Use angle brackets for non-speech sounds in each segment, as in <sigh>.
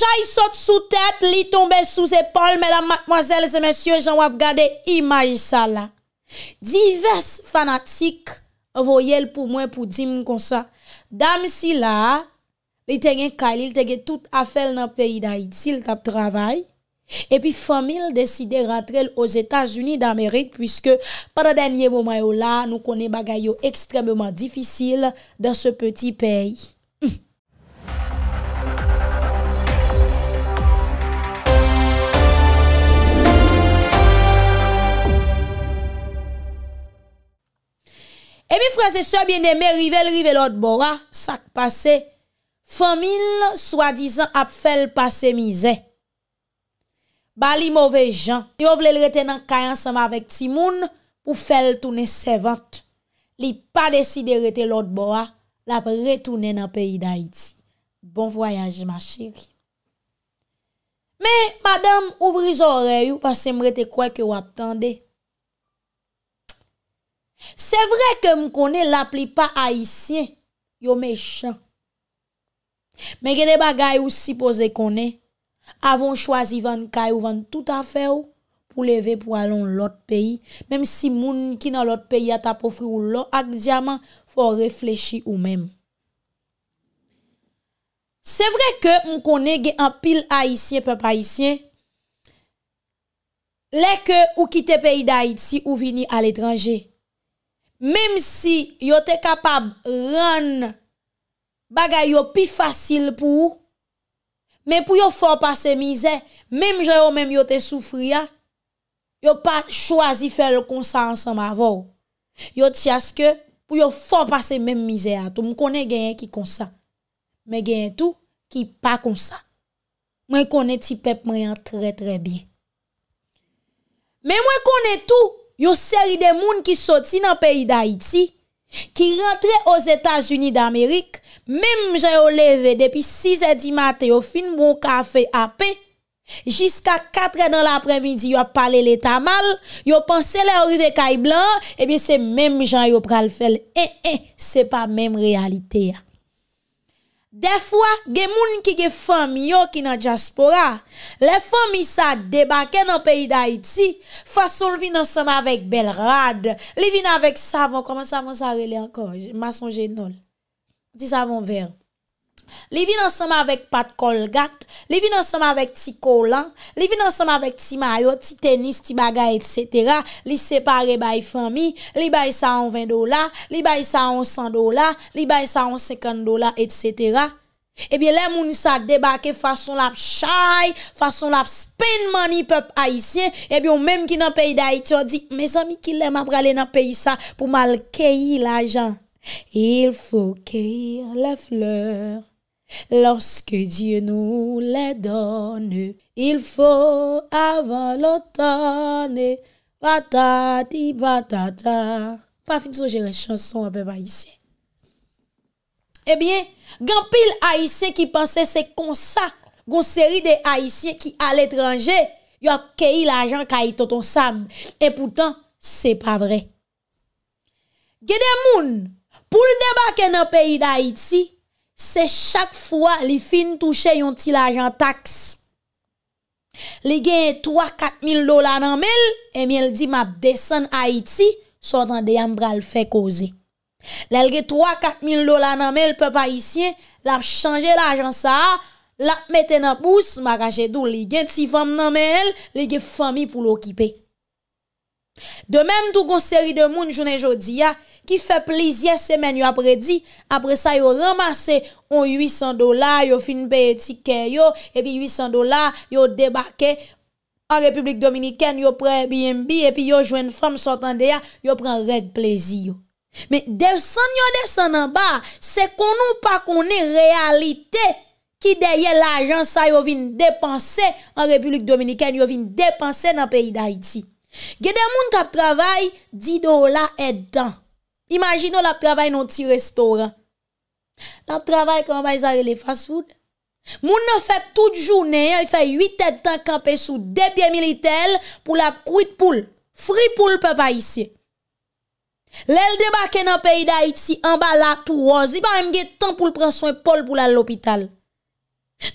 Chay sot sou tèt, li tombe sou zépal, mè la mwazèl, zè mè syon, jan wap gade imay sa la. Divers fanatik avoyel pou mwen pou dim kon sa. Dam si la, li te gen kalil, te gen tout afel nan peyi da itil tap travay. Epi famil deside ratrel os Etats-Unis d'Amerik, pwiske pata denye mwomay ou la, nou konen bagay yo ekstremement difisil dan se peti pey. Mf! E franse sebyen deme, rive l rive l odbora, sak pase, fomil swadizan ap fel pase mize. Ba li mouve jan, yo vle l rete nan kayan sama vek timoun pou fel toune 70. Li pa deside rete l odbora, lape re toune nan peyi da iti. Bon voyaj ma chiri. Me, madame, ouvri zoreyu, pase mre te kwe ke wap tende. Se vre ke m konen lapli pa aisyen, yo mechan. Men gen e bagay ou sipoze konen, avon chwazi van kay ou van tout afer ou pou leve pou alon lot peyi. Mem si moun ki nan lot peyi ata pofri ou lot ak diaman, fo reflechi ou men. Se vre ke m konen gen apil aisyen pe pa aisyen, leke ou kite peyi da iti ou vini al etranje. Mem si yo te kapab run bagay yo pi fasil pou ou, men pou yo fon pase mizè, mem jè yo men yo te soufri ya, yo pa chwazi fèl konsa ansan ma vò. Yo tiaske pou yo fon pase men mizè an tou. Mwen konen genyen ki konsa, men genyen tou ki pa konsa. Mwen konen ti pep mwen an tre tre bi. Men mwen konen tou, Yo seri de moun ki soti nan peyi d'Haïti, ki rentre os Etats-Unis d'Amerik, mèm jè yo leve depi 6 et 10 matè yo fin moun kafe apè, jiska 4 et nan l'apremidi yo pale l'Etat mal, yo pense lè orive kay blan, ebyen eh se mèm jè yo pral fel, e, eh, e, eh, se pa mèm realite ya. De fwa, ge moun ki ge fèm yo ki nan diaspora, le fèm isa debake nan peyi da iti, fwa sol vin ansem avèk bel rad, li vin avèk savon, koman savon sa rele ankon, mason genol, di savon ver, Li vi nan seman avèk pat kol gat Li vi nan seman avèk ti kolan Li vi nan seman avèk ti mayot, ti tenis, ti bagay, etc Li separe bayi fami Li bayi sa an 20 dola Li bayi sa an 100 dola Li bayi sa an 50 dola, etc Ebyè lè mouni sa debake fason lap chay Fason lap spin money pèp ayisyen Ebyè ou mèm ki nan peyi dayi Ti yo di, mè san mi ki lèm apre alè nan peyi sa Pou mal keyi la jan Il fò keyi la fleur Lorske Diyen nou lè donne, Il fò avan l'otanè, Patati, patata. Pa finso jè re chanson apèm Aïtse. Ebyen, eh gampil Aïtse ki panse se konsa, gonseri de Aïtse ki al etranje, yo keyi la jan kaya Toton Sam, e poutan se pa vre. Gede moun, pou l'deba kè nan peyi da Aïtse, Se chak fwa li fin touche yon ti l'ajan taks, li gen 3-4 mil dola nanmel, e mi el di map desen Haiti, so dan deyam bral fe koze. Le lge 3-4 mil dola nanmel pe pa isyen, la chanje l'ajan sa, la meten apous, ma kache dou li gen ti fam nanmel, li gen fami pou l'okipey. De menm tou kon seri de moun jounen jodi ya, ki fe plizye semen yo apre di, apre sa yo ramase on 800 dola, yo fin beye tikè yo, epi 800 dola, yo debake, an Republik Dominikèn yo pre BNB, epi yo jwen fom sotan de ya, yo pren reg plezi yo. Me desen yo desen nan ba, se kon ou pa konen realite ki deye la jan sa yo vin depanse an Republik Dominikèn yo vin depanse nan peyi da iti. Gede moun kap travay, di do la et dan. Imagin nou la travay nou ti restoran. La travay kwa mba y zare le fast food. Moun nou fè tout jounen, y fè 8 et tan kampe sou depye militel pou la kouy de poule. Fri poule pe pa y si. Lèl debakè nan peyi da y ti, an ba la tou oz, i ba mge tan pou l pran son pol pou la l lopital.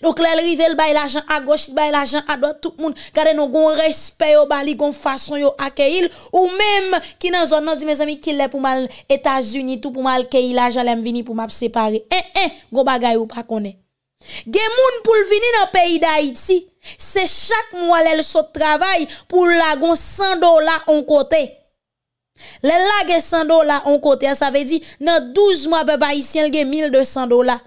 Donk lèl rivel bay l'ajan a gochit, bay l'ajan a doa tout moun. Gade nou gon respè yo bali, gon fason yo non, a keil. Eh, eh, ou mèm ki nan zon nan di mè zami ki lè pou mal Etasunit ou pou mal keil ajan lèm vini pou map separe. En, en, go bagay ou pa kone. Gen moun pou l'vini nan peyi d'Haïti, se chak moun lèl sot travay pou lèl gon 100 dola an kote. Lèl lèl gen 100 dola an kote. An sa ve di nan 12 moun beba isyen lèl gen 1200 dola.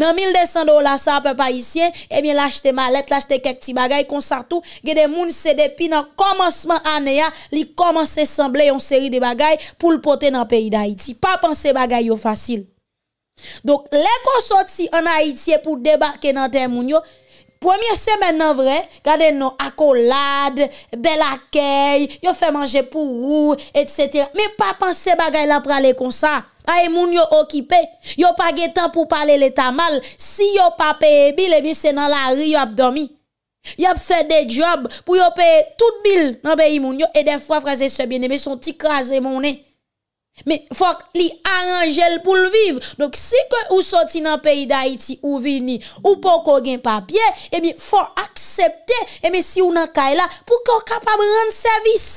Nan 1200 dola sa apè pa isyen E mi lache te malet, lache te kek ti bagay Kon sartou ge de moun sede Pi nan komansman aneya Li komans se semble yon seri de bagay Poul pote nan peyi da Haiti Pa panse bagay yo fasil Dok le konsot si an Haiti Pou debake nan tem moun yo Premye semen nan vre, gade nou akolad, bel akey, yo fe manje pou ou, etc. Me pa panse bagay la prale kon sa. A e moun yo okipe, yo pa ge tan pou pale le ta mal, si yo pa peye bil, e eh bin se nan la ri yo ap domi. Yo ap fe de job pou yo peye tout bil nan beye moun yo, e den fwa fraze se bine, me son ti kaze moun e. Me fok li aranjel pou l'viv. Dok si ke ou soti nan peyi da iti ou vini, ou pou kon gen papye, e eh mi fok aksepte, e eh mi si ou nan kay la, pou kon kapab rande servis.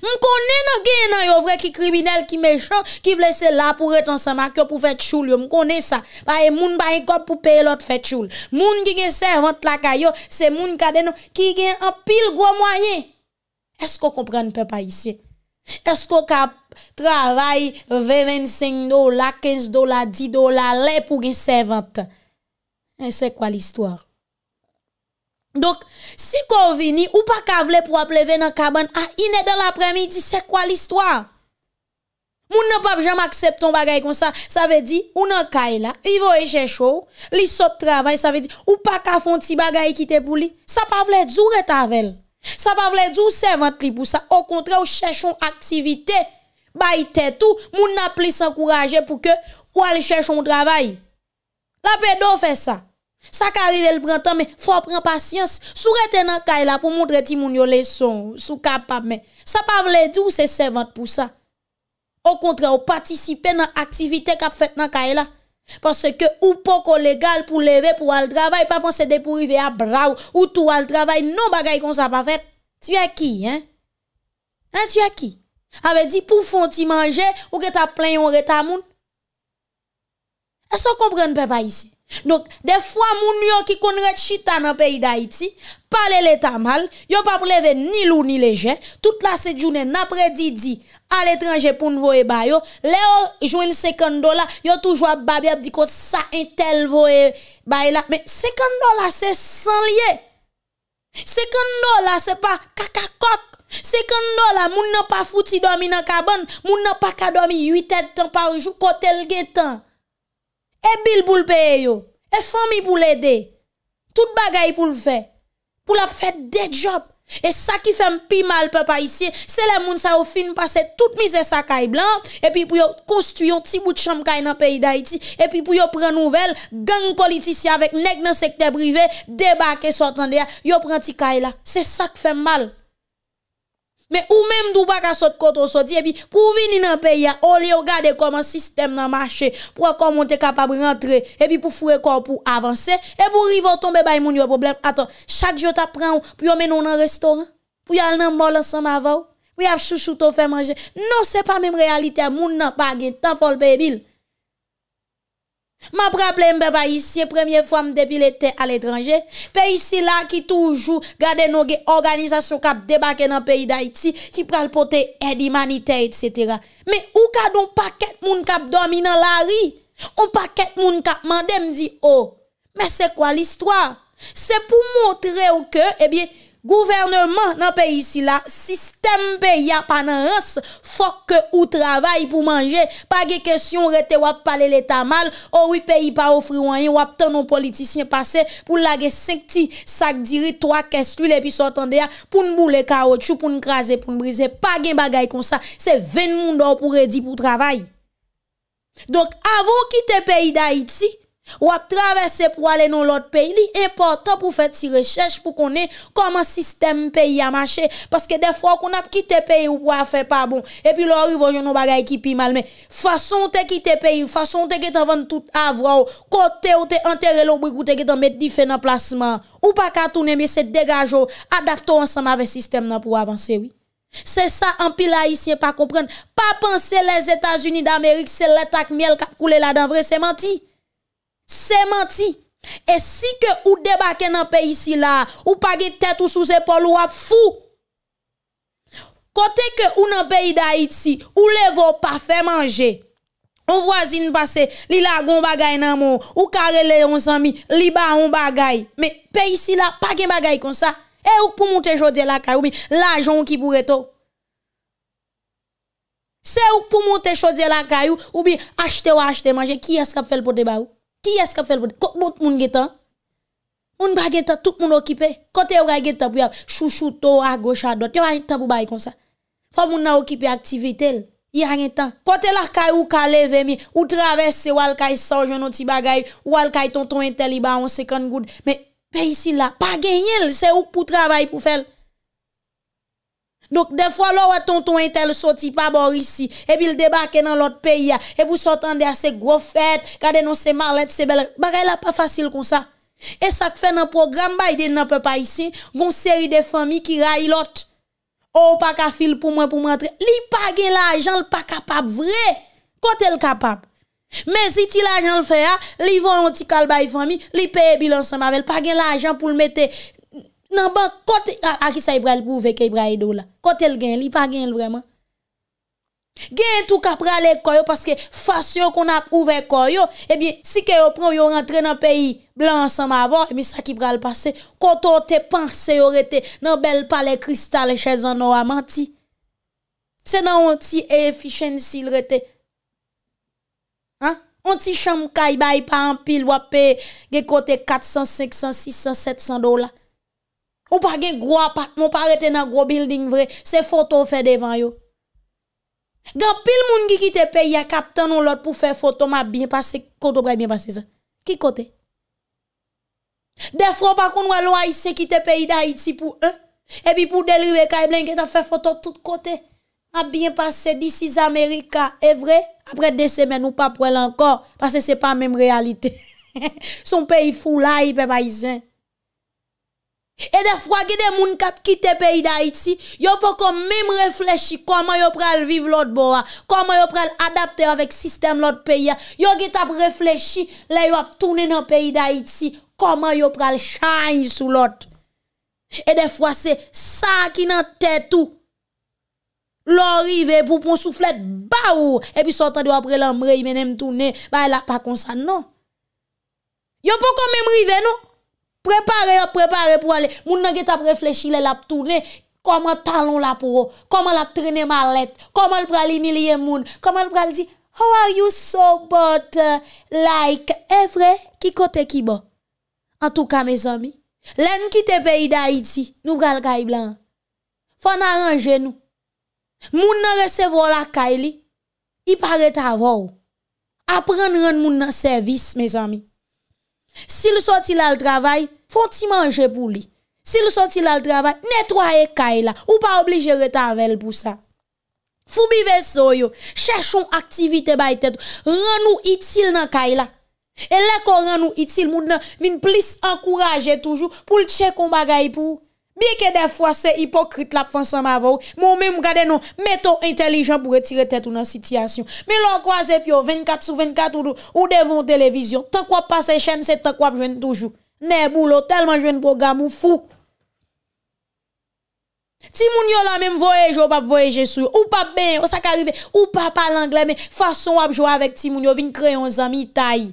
M konen nan gen nan yo vre ki kribinel ki mechon, ki vlese la pou retan sa makyo pou fet choul yo. M konen sa. Baye moun baye kop pou peye lot fet choul. Moun ki gen servant la kay yo, se moun kade nou, ki gen apil gwo mwaye. Esko konpren pe pa yise? Esko kap, Travay 25 do la, 15 do la, 10 do la Le pou gen 70 En se kwa l'histoire Donk, si kon vini Ou pa kavle pou ap leve nan kaban A ah, inè dan l'apremi, di se kwa l'histoire Moun nan pap jam aksepton bagay kon sa Sa ve di, ou nan kay la Ivo e jè chou, li sot travay Sa ve di, ou pa kafon ti bagay ki te pou li Sa pa vle djou re tavel Sa pa vle djou 70 li pou sa Ou kontre ou chèchon aktivite Ba ite tou, moun na plis an kouraje pou ke ou al chèchon ou travay. La pe do fè sa. Sa ka rive l brantan, mè, fò pren pasyans. Sou rete nan kay la pou moun dre ti moun yo leson sou kap ap mè. Sa pa vle tou se 70% ou kontra ou patisipe nan aktivite kap fèt nan kay la. Pòsè ke ou poko legal pou leve pou al travay, pa pon se depourive a bra ou tou al travay, nou bagay kon sa pa fèt. Tu y a ki, hein? Hein, tu y a ki? Ave di pou fon ti manje ou ke ta plen yon reta moun. E so kompren pe pa yisi. De fwa moun yon ki kon rechita nan peyi da iti, pale le ta mal, yon pa pou leve ni lou ni le jen, tout la se jounen apre di di al etranje pou nou voe bayo, le yo jwen sekando la, yon toujwa babi ap di kote sa entel voe bayo e la. Se kando la se san liye. Se kando la se pa kakakot. Se kando la, moun nan pa fouti domi nan kabon, moun nan pa kadomi 8 etan parjou, kotel getan. E bil pou l'peye yo, e fami pou l'ede, tout bagay pou l'fe, pou l'ap fete de job. E sa ki fem pi mal pepa isi, se le moun sa ou fin pase, tout mise sa kay blan, e pi pou yo konstuyon ti bout chanm kay nan peyi da iti, e pi pou yo pren nouvel, gang politisi avek neg nan sekte brive, debake sotande ya, yo pren ti kay la. Se sa ki fem mal. Mè ou mèm d'ou bak a sot koto soti, epi pou vini nan peyi a, olè ou gade koman sistem nan mache, pou akon moun te kapab rentre, epi pou fure kon, pou avanse, epi pou rivoton be bay moun yo problem. Aton, chak jo ta pran ou, pou yo menon nan restoran, pou yo al nan mol ansan ma vaw, pou yo ap chou chou to fè manje. Non, se pa mèm realite, moun nan bagen, tan fol pey bil. Ma preplem be ba isi e premye fwa m depilete al etranje, pe isi la ki toujou gade nou ge organizasyon kap debake nan peyi da iti ki pral pote edi manite etsetera. Me ou ka don paket moun kap domi nan la ri, on paket moun kap mande mdi, oh, me se kwa listwa? Se pou montre ou ke, ebyen, eh Gouvernement nan pe yisi la, sistem pe yapanan rase, fokke ou travay pou manje, pa ge kesyon rete wap pale leta mal, ou yi wi pe yi pa ou friwanyen, wap tan nou politisyen pase, pou lage sekti sak diri, toak keslu lepi sotande ya, pou nbou leka wotshu, pou nkaze, pou nbrize, pa gen bagay kon sa, se ven moun do pou redi pou travay. Donk avon ki te pe yi da yi ti, Ou ap travesse pou ale nou l'ot peyi, li importan pou fet si rechèche pou konen koman sistem peyi a mache. Paske defro kon ap kite peyi ou pou a fe pa bon. E pi lor yon ou bagay ki pi malme. Fason te kite peyi ou fason te get avan tout avran ou kote ou te entere l'oubri ou te get amet difen an plasman. Ou pa katounen mi se degaj ou adapto ansama vey sistem nan pou avanse. Se sa an pila yisye pa kompren. Pa panse les Etats-Unis d'Amerik se letak miel kap koule la dan vre se manti. Se manti. E si ke ou debake nan pe isi la, ou page tet ou sou zepol ou ap fou. Kote ke ou nan pe idayi ti, ou levo pa fe manje. Ou vwazin base, li lagon bagay nan moun, ou kare le on zami, li ba on bagay. Me pe isi la, page bagay kon sa. E ou pou moun te jodi la kayo, ou bi lajon ki pou reto. Se ou pou moun te jodi la kayo, ou bi achete ou achete manje, ki eskap fel po deba ou? Ki yas ka fèl bote? Kok bout moun getan? Moun bagetan, tout moun okipe. Kote yor a getan pou yap, chou chou to, a goch a dot. Yon a yon tan pou bay kon sa. Fò moun a okipe aktivite l, yon a yon tan. Kote l akay ou ka leve mi, ou traves se walkay sa wjono ti bagay, walkay ton ton entel i ba on sekon goud. Me, pe isi la, pa genyel, se ou pou trabay pou fèl. Donk bon de fwa lor a tonton entel soti pa bor isi, e bil debake nan lot peyi ya, e bou sotande a se gro fèd, ka denon se marlet, se bel, bagay la pa fasil kon sa. E sak fè nan program bay de nan pe pa isi, von seri de fami ki ray lot. Ou pa ka fil pou mwen pou mwen tre. Li pagyen la ajan l pa kapab vre, kote l kapab. Men si ti la ajan l fè ya, li volanti kal bay fami, li peye bilan sa mavel, pagyen la ajan pou l mette... Nan ban kote, aki sa ibra li pouve ke ibra li do la. Kote li gen li, pa gen li vreman. Gen tou kapra le koyo, paske fasyon kon ap pouve koyo, ebi, si ke yo prou yo rentre nan peyi, blan san mavan, ebi sa ki bra li pase, koto te panse yo rete, nan bel pale kristal e che zan nou a manti. Se nan onti e fichen si le rete. Onti chanm kaj bay pa an pil wap pe, ge kote 400, 500, 600, 700 dola. Ou pa gen gwa pat, mou pa rete nan gwo building vre, se foto fe devan yo. Gan pil moun ki ki te peyi a kap tan nou lot pou fe foto, ma bin pase koto bre bin pase zan. Ki kote? Defro pa kon wè lwa i se ki te peyi da iti pou e, e bi pou delriwe ka e blenke ta fe foto tout kote. Ma bin pase, this is America, e vre? Apre de semen ou pa prel ankor, pase se pa menm realite. <laughs> Son peyi fou la, i pe bay zan. E de fwa ge de moun kap kite peyi da iti, yo pou kon mèm refleshi koman yo pral vive lot bo a, koman yo pral adapte avèk sistem lot peyi a, yo ge tap refleshi la yo ap tounen yo peyi da iti, koman yo pral chanj sou lot. E de fwa se, sa ki nan tètou, lò rive pou pou souflet ba ou, e pi sotan yo ap pral ambrey menèm tounen, ba el ap pa konsan nou. Yo pou kon mèm rive nou. Prepare, prepare pou ale. Moun nan get ap reflechi le lap toune. Koman talon la pou ou. Koman lap trene malet. Koman pral imilye moun. Koman pral di, how are you so but uh, like. E vre, ki kote ki bo. An touka, me zami. Len ki te peyi da iti, nou pral kayi blan. Fon aranje nou. Moun nan resevo la kayi li. I pare ta avou. A pren ren moun nan servis, me zami. Si l sou ti la l travay, foun ti manje pou li. Si l sou ti la l travay, netwaye kay la. Ou pa oblige retavel pou sa. Fou bi ve so yo, chèchoun aktivite bay tèdou. Renou itil nan kay la. E lè kon renou itil, moun nan vin plis ankuraje toujou pou l tchè kon bagay pou ou. Bi ke defwa se hipokrit la pou fonsan mavouk, mou mè mou gade nou meto intelijan pou retire tèt ou nan sitiyasyon. Mè lò kwa zè pyo, 24 sou 24 ou devon televizyon, tak wap pa se chèn se tak wap jwen toujou. Nè boulò, telman jwen boga mou fou. Ti moun yo la mè m voyejo wap voyeje sou, ou pa ben, ou sa ka rive, ou pa palang lè men, fason wap jwa avèk ti moun yo vin kreyon zami itay.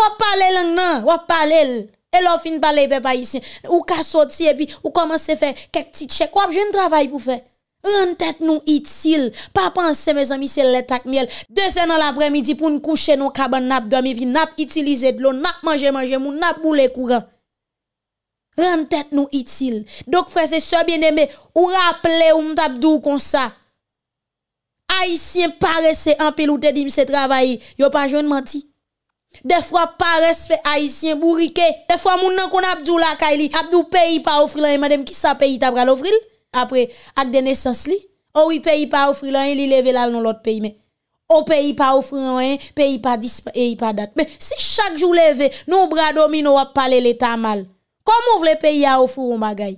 Wap pale lè lang nan, wap pale lè. E lo fin pale pe pa isen, ou ka soti e pi ou koman se fe kek ti tchek, wap jen travay pou fe. Ren tet nou itil, pa panse me zan mi se letak miel, dezen an apremidi pou n kouche nou kaban nap domi, pi nap itilize dlo, nap manje manje moun, nap boule kouran. Ren tet nou itil, dok fwese sobyen eme, ou rap le ou mtap dou kon sa. Aisyen pare se an pel ou te di mse travay, yo pa jen manti. Defwa pa resfe ayisyen bourike, defwa moun nan kon abdou lakay li, abdou peyi pa ofri lanyen, madem ki sa peyi ta pral ofri li, apre ak denesans li, oh ou peyi pa ofri lanyen li leve lal nou lot peyi men. Ou oh, peyi pa ofri lanyen, peyi pa dispe, eyi pa dat. Men, si chak jou leve, nou brado mi nou ap pale le ta mal. Kom ou vle peyi a ofri ou magay?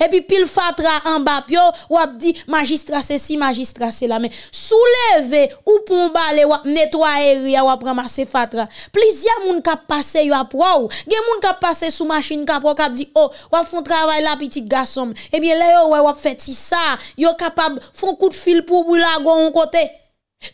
Epi pil fatra an bap yo wap di majistrase si majistrase la men souleve ou pou mba le wap netwa eri ya wap ramase fatra plizia moun kap pase yo ap waw gen moun kap pase sou machin kap wap di oh wap fon travay la pitik gasom epi eh le yo wap feti sa yo kapab fon kout fil pou bwila gwa yon kote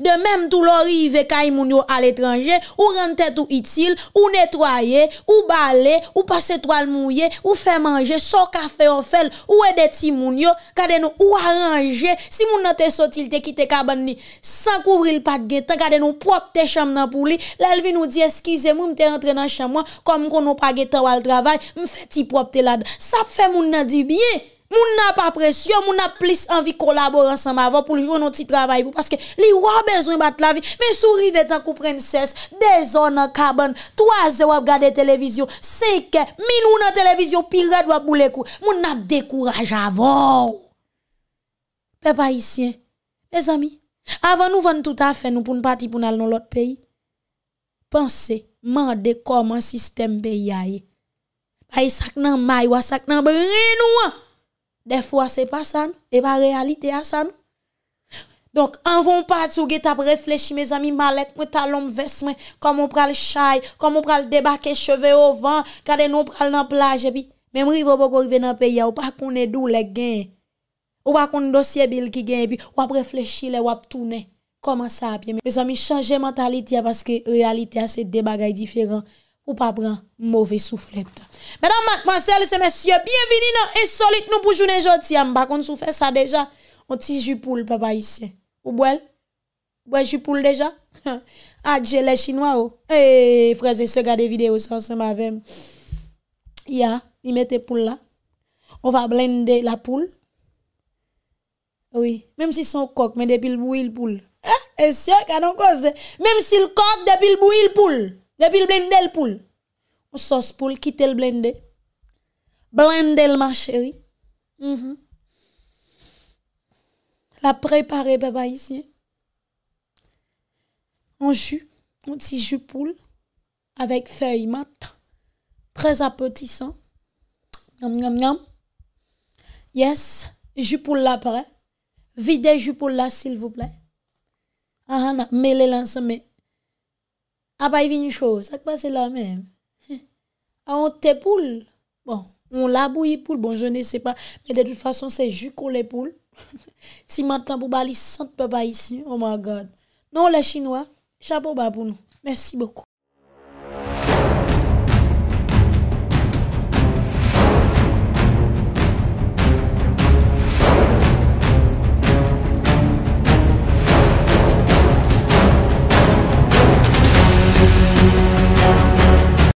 De menm tou lo rive kay moun yo al etranje, ou rentet ou itil, ou netwaye, ou bale, ou pase toal mouye, ou fe manje, so kafe ofel, ou edeti moun yo, kade nou ou aranje, si moun nan te sotil te kite kaban ni, sa kouvri l pat geta, kade nou propte chanm nan pou li, lalvi nou di eskize mou mte rentre nan chanm wan, kom kono pa geta wal travaj, mfeti propte lad, sap fe moun nan dibye. Moun ap apresyon, moun ap plis anvi kolabor ansanm avon pou ljou nou ti travay pou. Paske li wap bezwen bat la vi. Men sou rive tan kou prenses. De zon nan kaban. Tou aze wap gade televizyon. Seke, minou nan televizyon, pi rad wap boule kou. Moun ap dekouraj avon. Pe pa isyen. E zami, avan nou ven tout afe nou pou n'pati pou nan l'ot peyi. Pense, man dekoman sistem peyi aye. Aye sak nan may wap sak nan brenou wap. De fwa se pa san, non? e pa realite a san. Non? Donk anvon pat sou get ap reflechi me zami malet, mwen talonm vesmen, kon moun pral chay, kon moun pral debake cheve ou van, kade nou pral nan plaj e pi, men mri vopo korive nan peya, ou pa kone dou le gen, ou pa kone dosye bil ki gen, wap reflechi le, wap toune, koman sa api, me zami chanje mentalite ya, paske realite a se debagay diferan. ou pas prendre mauvais soufflette. Madame mademoiselles et messieurs, bienvenue dans Insolite nous pour journée aujourd'hui. M'pa qu'on sou ça déjà. On petit jus poule papa ici. Ou Vous Boel jus poule déjà? <laughs> ah, j'ai les chinois oh. Eh, frères et sœurs, regardez vidéo ça ensemble avec. il mettait poule là. On va blender la poule. Oui, même si son coq mais depuis le bouil poule. Eh, et sûr qu'on cause. Même si le coq depuis le bouil poule. Depuis le blender le poule. On sauce poule, quitte le blender. Blender ma chérie. Mhm. La préparer, papa, ici. Un jus, Un petit jus poule avec feuilles mat. Très appétissant. Nom, nom, nom. Yes, jus poule là, après. Videz jus poule là, s'il vous plaît. Ah, ah mêlez les ensemble. A pas une chose, ça passe là même. <laughs> Ah, on te poule. Bon, on la bouillie poule, bon je ne sais pas, mais de toute façon c'est jus qu'on les poules. <laughs> si maintenant pour bali sans papa ici, oh my god. Non les chinois, chapeau bas pour nous. Merci beaucoup.